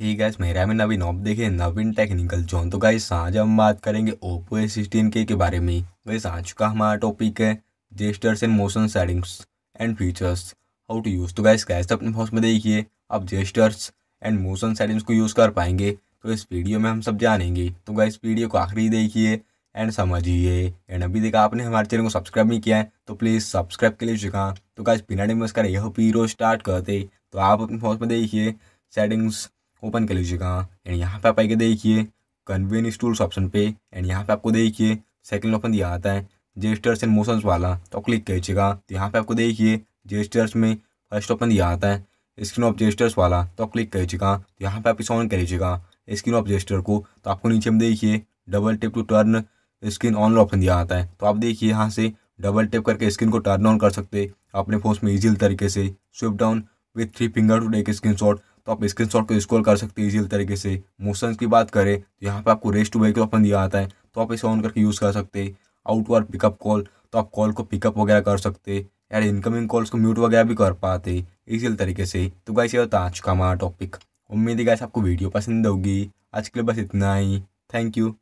ही gas मेरा में नवीन ऑप देखे नवीन टेक्निकल जोन तो गाइस आज हम बात करेंगे ओप्पो ए सिक्सटीन के, बारे में गैस आज का हमारा टॉपिक है gestures and motion settings and features how to use तो गाइस कैसे अपने फोन में देखिए आप जेस्टर्स एंड मोशन सेटिंग्स को यूज़ कर पाएंगे तो इस वीडियो में हम सब जानेंगे तो गाइस वीडियो को आखिरी देखिए एंड समझिए एंड अभी देखा आपने हमारे चैनल को सब्सक्राइब नहीं किया है तो प्लीज़ सब्सक्राइब के लिए चुका तो गाइस बिना नमस्कार यह पीरो स्टार्ट करते तो आप अपने फोन में देखिए सेटिंग्स ओपन कर लीजिएगा एंड यहाँ पे आप आइए देखिए कन्वीनियंस टूल्स ऑप्शन पे एंड यहाँ पे आपको देखिए सेकंड ऑप्शन दिया आता है जेस्टर्स एंड मोशंस वाला तो क्लिक लीजिएगा तो यहाँ पे आपको देखिए जेस्टर्स में फर्स्ट ऑप्शन दिया आता है स्क्रीन ऑफ जेस्टर्स वाला तो क्लिक लीजिएगा तो यहाँ पे आप इसे ऑन कर लीजिएगा स्क्रीन ऑफ जेस्टर को तो आपको नीचे में देखिए double tap to turn screen on option दिया आता है तो आप देखिए यहाँ से डबल टेप करके स्क्रीन को टर्न ऑन कर सकते अपने फोन में इजी तरीके से swipe down with three finger to take screenshot तो आप स्क्रीन शॉट को स्क्रॉल कर सकते हैं इजीली तरीके से मोशन की बात करें तो यहाँ पर आपको रेस्ट टू व्हीकल ऑप्शन दिया आता है तो आप इसे ऑन करके यूज़ कर सकते हैं आउटवर्ड पिकअप कॉल तो आप कॉल को पिकअप वगैरह कर सकते यार इनकमिंग कॉल्स को म्यूट वगैरह भी कर पाते इसी तरीके से तो गाइस ये होता आज का हमारा टॉपिक उम्मीद है गाइस आपको वीडियो पसंद होगी आज के लिए बस इतना ही थैंक यू